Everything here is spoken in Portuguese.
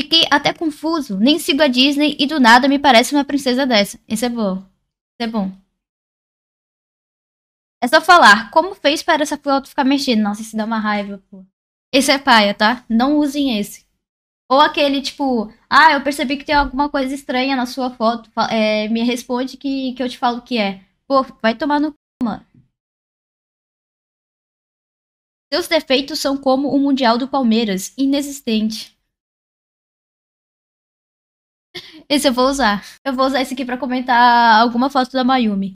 Fiquei até confuso, nem sigo a Disney e do nada me parece uma princesa dessa. Isso é bom. Isso é bom. É só falar, como fez para essa foto ficar mexendo? Nossa, isso dá uma raiva, pô. Esse é paia, tá? Não usem esse. Ou aquele tipo, ah, eu percebi que tem alguma coisa estranha na sua foto. É, me responde que, que eu te falo o que é. Pô, vai tomar no cu, mano. Seus defeitos são como o Mundial do Palmeiras, inexistente. Esse eu vou usar. Eu vou usar esse aqui para comentar alguma foto da Mayumi.